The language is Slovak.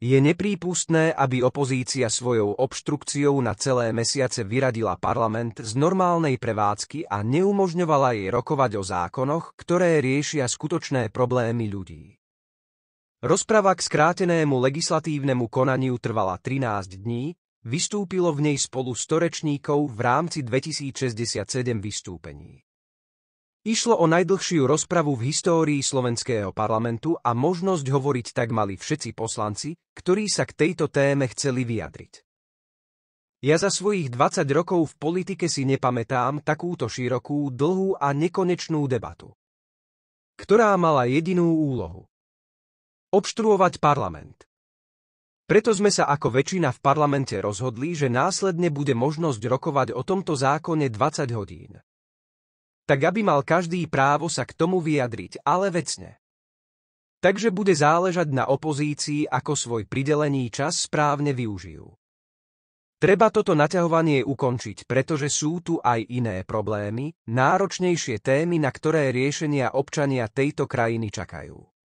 Je neprípustné, aby opozícia svojou obštrukciou na celé mesiace vyradila parlament z normálnej prevádzky a neumožňovala jej rokovať o zákonoch, ktoré riešia skutočné problémy ľudí. Rozprava k skrátenému legislatívnemu konaniu trvala 13 dní, vystúpilo v nej spolu s torečníkov v rámci 2067 vystúpení. Išlo o najdlhšiu rozpravu v histórii slovenského parlamentu a možnosť hovoriť tak mali všetci poslanci, ktorí sa k tejto téme chceli vyjadriť. Ja za svojich 20 rokov v politike si nepamätám takúto širokú, dlhú a nekonečnú debatu, ktorá mala jedinú úlohu. Obštruovať parlament. Preto sme sa ako väčšina v parlamente rozhodli, že následne bude možnosť rokovať o tomto zákone 20 hodín tak aby mal každý právo sa k tomu vyjadriť, ale vecne. Takže bude záležať na opozícii, ako svoj pridelený čas správne využijú. Treba toto naťahovanie ukončiť, pretože sú tu aj iné problémy, náročnejšie témy, na ktoré riešenia občania tejto krajiny čakajú.